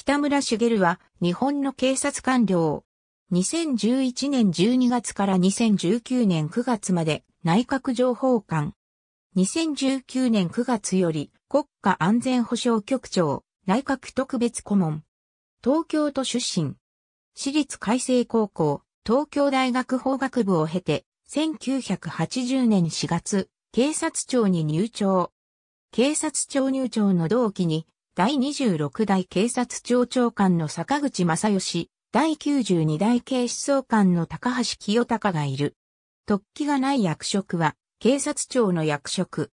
北村茂は日本の警察官僚。2011年12月から2019年9月まで内閣情報官。2019年9月より国家安全保障局長、内閣特別顧問。東京都出身。私立改正高校、東京大学法学部を経て、1980年4月、警察庁に入庁。警察庁入庁の同期に、第26代警察庁長官の坂口正義、第92代警視総監の高橋清隆がいる。突起がない役職は、警察庁の役職。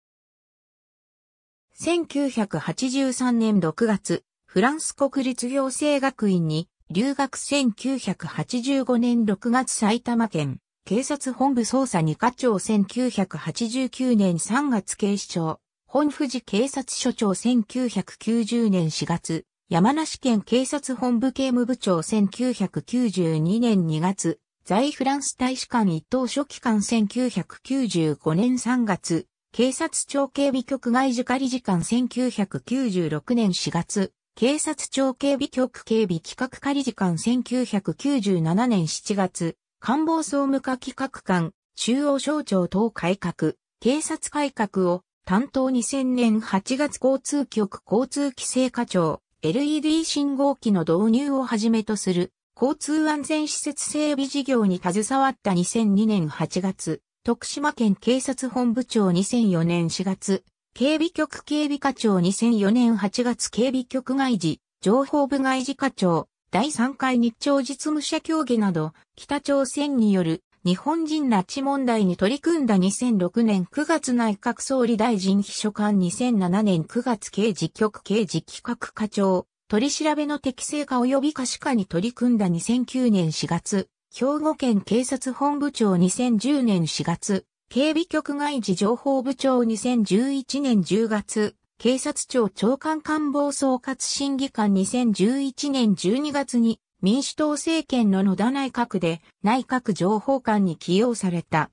1983年6月、フランス国立行政学院に留学1985年6月埼玉県警察本部捜査2課長1989年3月警視庁本富士警察署長1990年4月、山梨県警察本部刑務部長1992年2月、在フランス大使館一等書記官1995年3月、警察庁警備局外受理時間1996年4月、警察庁警備局警備企画仮時間1997年7月、官房総務課企画官、中央省庁等改革、警察改革を担当2000年8月交通局交通規制課長、LED 信号機の導入をはじめとする交通安全施設整備事業に携わった2002年8月、徳島県警察本部長2004年4月、警備局警備課長2004年8月警備局外事、情報部外事課長、第3回日朝実務者協議など、北朝鮮による日本人拉致問題に取り組んだ2006年9月内閣総理大臣秘書官2007年9月刑事局刑事企画課長、取り調べの適正化及び可視化に取り組んだ2009年4月、兵庫県警察本部長2010年4月、警備局外事情報部長2011年10月、警察庁長官官房総括審議官2011年12月に民主党政権の野田内閣で内閣情報官に起用された。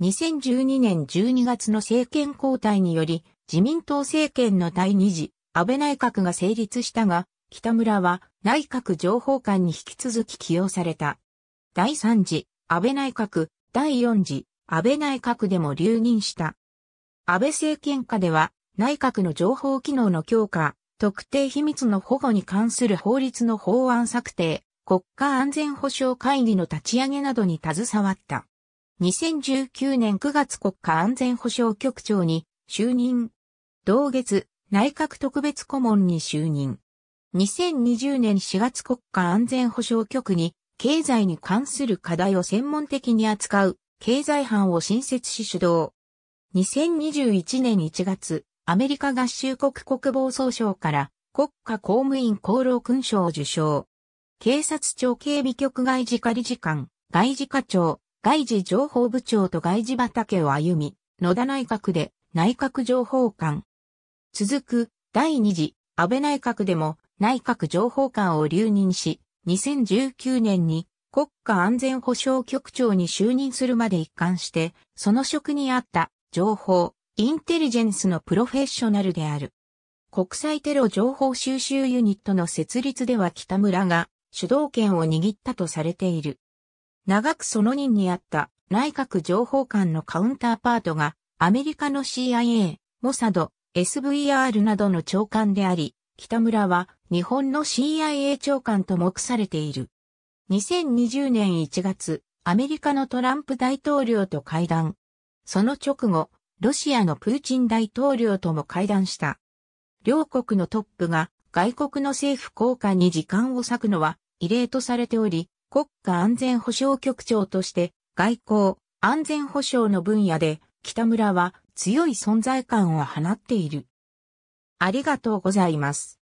2012年12月の政権交代により自民党政権の第2次安倍内閣が成立したが、北村は内閣情報官に引き続き起用された。第3次安倍内閣、第4次安倍内閣でも留任した。安倍政権下では内閣の情報機能の強化、特定秘密の保護に関する法律の法案策定、国家安全保障会議の立ち上げなどに携わった。2019年9月国家安全保障局長に就任。同月、内閣特別顧問に就任。2020年4月国家安全保障局に経済に関する課題を専門的に扱う経済班を新設し主導。2021年1月、アメリカ合衆国国防総省から国家公務員功労勲章を受章。警察庁警備局外事理事官、外事課長、外事情報部長と外事畑を歩み、野田内閣で内閣情報官。続く第二次安倍内閣でも内閣情報官を留任し、2019年に国家安全保障局長に就任するまで一貫して、その職にあった情報、インテリジェンスのプロフェッショナルである。国際テロ情報収集ユニットの設立では北村が主導権を握ったとされている。長くその任にあった内閣情報官のカウンターパートがアメリカの CIA、モサド、SVR などの長官であり、北村は日本の CIA 長官と目されている。2020年1月、アメリカのトランプ大統領と会談。その直後、ロシアのプーチン大統領とも会談した。両国のトップが外国の政府高官に時間を割くのは異例とされており、国家安全保障局長として外交、安全保障の分野で北村は強い存在感を放っている。ありがとうございます。